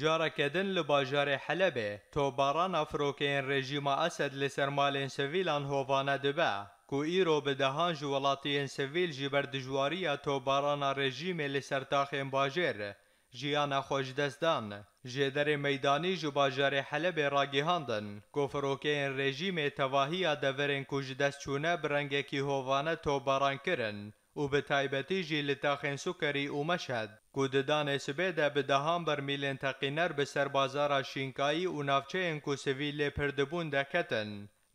جارەکەدن لە باژارێ حەلەبێ تۆباران ئەفرۆکەیەن ڕێژیمە ئەسد لە سەرمالێن سەویلان هوانا دەبە کو ئیرۆ بە دەهانژ وڵاتیەن سەویل ژی بەردژواریە تۆبارانە ڕێژیمێ لە سەرتاخێن باژێرە ژیانە خۆشدەستدان ژێدەرێ مەدانی ژ باژارێ حەلەبێ ڕاگیهاندن کۆفرۆکەیەن ڕێژیمێ تەواهیە دەڤرێن کوژدەست چوونە برەنگێکی هۆڤانە باران کرن و به تایبەتی ژی لە تاخێنسوکەری و مەشهد کوددانێ سبێدە بدەهان بەرمیلێن تەقینەر بە سەربازارە شینکایی و ناوچەیەن کوسەوی لێپردبوون دەکەتن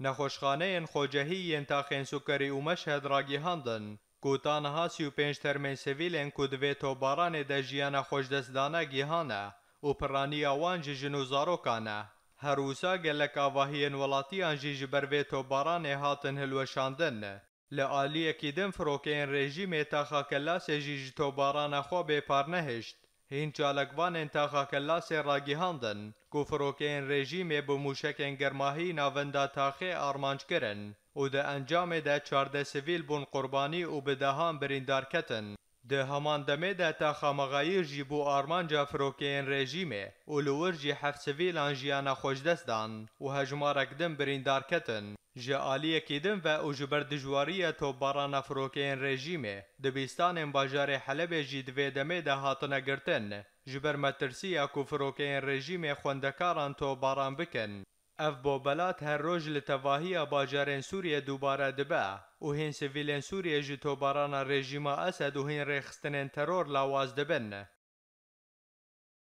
نەخۆشخانەیەن خۆجەهیەن تاخێنسوکەری و مەشهد ڕاگیهاندن کوتانەها سی و پێنج تەرمێن سەویلێن کو دەبێت تۆبارانێ دەژیانە خۆشدەستدانە گیهانە و پڕانی ئەوان ژژن و زارۆکانە هەروسا گەلەک ئاواهیەن وڵاتیان ژی ji bervê tۆبارانێ هاتن هلوەشاندن لە ئالیەکی دەم فرۆکەین ڕێژیمێ تاخاکەلاسێ ژی ژ تۆبارانە خۆ بێپار نەهێشت هین چالکوانên taxakellasê ragihandin ku firokeyên rejîmê bi mûşekên germahî navenda taxê armanc kirin û di encamê de çarde sivîl bûn qurbanî û bi dehan birîndar ketin. Di heman demê de taxamaxayîr jî bû armanca firokeyên rejîmê û li wir jî heft sivîlan jiyana xweşdest dan û hejmarek din birîndar ketin. Ji aliyê kêdin ve û ji ber dijwariyê topbarana firokeyên rejîmê, dibistanên bajarê Helebê jî di vê demê de hatine girtin. Ji ber metirsiya ku firokeyên rejîmê xwendekaran topbaran bikin. Ev bobelat her roj li tevahiya bajarên Sûriye dubare dibe û hên sivîlên Sûriye ji tobarana rejîma Esed û hên rêxistinên teror lawaz dibin.